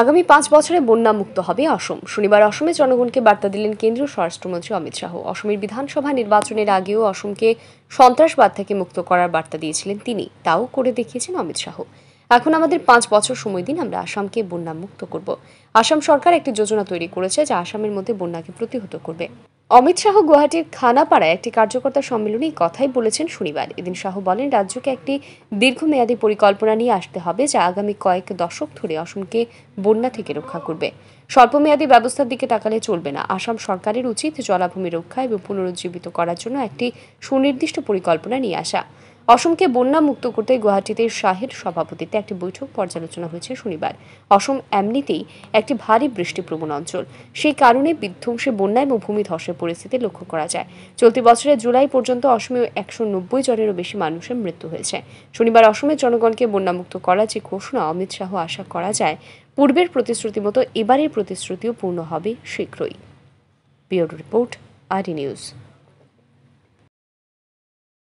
আগামী পাঁচ বছরে বন্যা মুক্ত হবে অসম শনিবার অসমে জনগণকে বার্তা দিলেন কেন্দ্রীয় স্বরাষ্ট্রমন্ত্রী অমিত শাহ অসমের বিধানসভা নির্বাচনের আগেও অসমকে সন্ত্রাসবাদ থেকে মুক্ত করার বার্তা দিয়েছিলেন তিনি তাও করে দেখিয়েছেন অমিত শাহ এখন আমাদের পাঁচ বছর সময় দিন আমরা আসামকে বন্যা মুক্ত করব আসাম সরকার একটি যোজনা তৈরি করেছে যা আসামের মধ্যে বন্যাকে প্রতিহত করবে অমিত শাহ গুয়াহাটির খানাপাড়ায় একটি কার্যকর্তা সম্মেলনে কথাই বলেছেন শনিবার এদিন শাহ বলেন রাজ্যকে একটি দীর্ঘমেয়াদী পরিকল্পনা নিয়ে আসতে হবে যা আগামী কয়েক দশক ধরে অসমকে বন্যা থেকে রক্ষা করবে স্বল্পমেয়াদী ব্যবস্থার দিকে তাকালে চলবে না আসাম সরকারের উচিত জলাভূমি রক্ষা এবং পুনরুজ্জীবিত করার জন্য একটি সুনির্দিষ্ট পরিকল্পনা নিয়ে আসা অসমকে বন্যা মুক্ত করতে গুয়াহাটিতে শাহের সভাপতিতে একটি বৈঠক পর্যালোচনা হয়েছে শনিবার অসম এমনিতেই একটি ভারী বৃষ্টিপ্রবণ অঞ্চল সেই কারণে বিধ্বংসে বন্যা এবং ভূমিধসের পরিস্থিতি লক্ষ্য করা যায় চলতি বছরের জুলাই পর্যন্ত অসমে একশো নব্বই জনেরও বেশি মানুষের মৃত্যু হয়েছে শনিবার অসমের জনগণকে বন্যামুক্ত করার যে ঘোষণা অমিত শাহ আশা করা যায় পূর্বের প্রতিশ্রুতি মতো এবারের প্রতিশ্রুতিও পূর্ণ হবে শীঘ্রই রিপোর্ট আর নিউজ